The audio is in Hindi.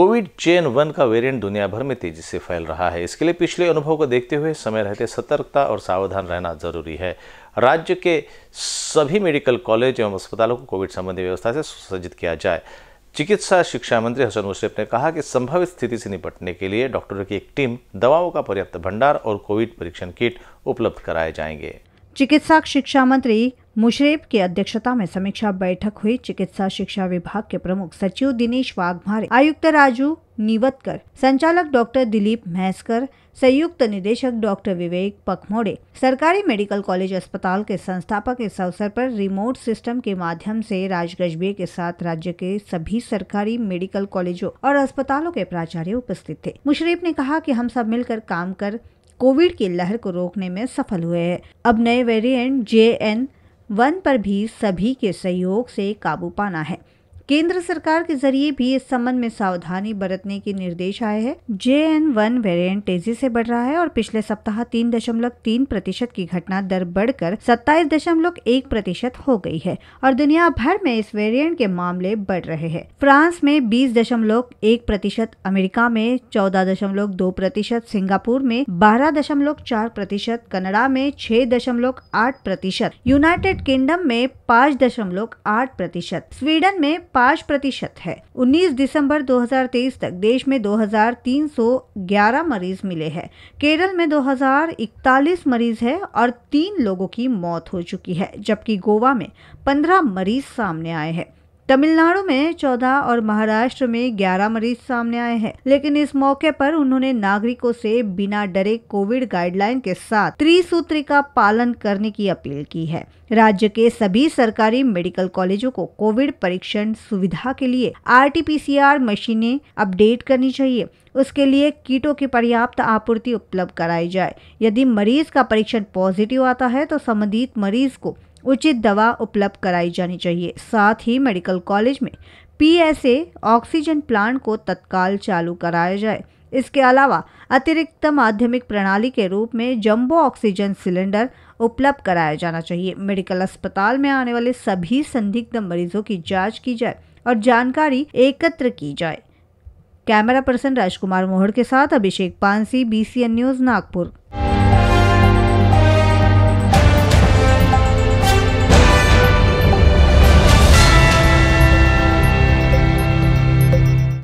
कोविड चेन वन का वेरिएंट दुनिया भर में तेजी से फैल रहा है इसके लिए पिछले अनुभव को देखते हुए समय रहते सतर्कता और सावधान रहना जरूरी है राज्य के सभी मेडिकल कॉलेज एवं अस्पतालों को कोविड संबंधी व्यवस्था से सुसज्जित किया जाए चिकित्सा शिक्षा मंत्री हसन मुश्रफ ने कहा कि संभावित स्थिति से निपटने के लिए डॉक्टरों की एक टीम दवाओं का पर्याप्त भंडार और कोविड परीक्षण किट उपलब्ध कराए जाएंगे चिकित्सा शिक्षा मंत्री मुशरेफ की अध्यक्षता में समीक्षा बैठक हुई चिकित्सा शिक्षा विभाग के प्रमुख सचिव दिनेश वाघमारे आयुक्त राजू नीवतकर संचालक डॉक्टर दिलीप महसकर संयुक्त निदेशक डॉक्टर विवेक पखमोड़े सरकारी मेडिकल कॉलेज अस्पताल के संस्थापक इस अवसर पर रिमोट सिस्टम के माध्यम से राजगजबे के साथ राज्य के सभी सरकारी मेडिकल कॉलेजों और अस्पतालों के प्राचार्य उपस्थित थे मुशरीफ ने कहा कि हम सब मिलकर काम कर कोविड की लहर को रोकने में सफल हुए हैं अब नए वेरिएंट जे एन वन पर भी सभी के सहयोग से काबू पाना है केंद्र सरकार के जरिए भी इस संबंध में सावधानी बरतने के निर्देश आए हैं जे एन वन वेरियंट तेजी से बढ़ रहा है और पिछले सप्ताह तीन दशमलव तीन प्रतिशत की घटना दर बढ़कर सत्ताईस दशमलव एक प्रतिशत हो गई है और दुनिया भर में इस वेरिएंट के मामले बढ़ रहे हैं फ्रांस में बीस दशमलव एक प्रतिशत अमेरिका में चौदह दशमलव दो प्रतिशत सिंगापुर में बारह दशमलव चार प्रतिशत कनाडा में छह दशमलव आठ प्रतिशत यूनाइटेड किंगडम में पाँच दशमलव आठ प्रतिशत स्वीडन में पाँच प्रतिशत है 19 दिसंबर 2023 तक देश में 2,311 मरीज मिले हैं केरल में 2,041 मरीज है और तीन लोगों की मौत हो चुकी है जबकि गोवा में 15 मरीज सामने आए हैं तमिलनाडु में चौदह और महाराष्ट्र में ग्यारह मरीज सामने आए हैं लेकिन इस मौके पर उन्होंने नागरिकों से बिना डरे कोविड गाइडलाइन के साथ त्रिसूत्री का पालन करने की अपील की है राज्य के सभी सरकारी मेडिकल कॉलेजों को कोविड परीक्षण सुविधा के लिए आरटीपीसीआर मशीनें अपडेट करनी चाहिए उसके लिए कीटों की पर्याप्त आपूर्ति उपलब्ध कराई जाए यदि मरीज का परीक्षण पॉजिटिव आता है तो संबंधित मरीज को उचित दवा उपलब्ध कराई जानी चाहिए साथ ही मेडिकल कॉलेज में पीएसए ऑक्सीजन प्लांट को तत्काल चालू कराया जाए इसके अलावा अतिरिक्त माध्यमिक प्रणाली के रूप में जंबो ऑक्सीजन सिलेंडर उपलब्ध कराया जाना चाहिए मेडिकल अस्पताल में आने वाले सभी संदिग्ध मरीजों की जांच की जाए और जानकारी एकत्र की जाए कैमरा पर्सन राजकुमार मोहड़ के साथ अभिषेक पानसी बी न्यूज़ नागपुर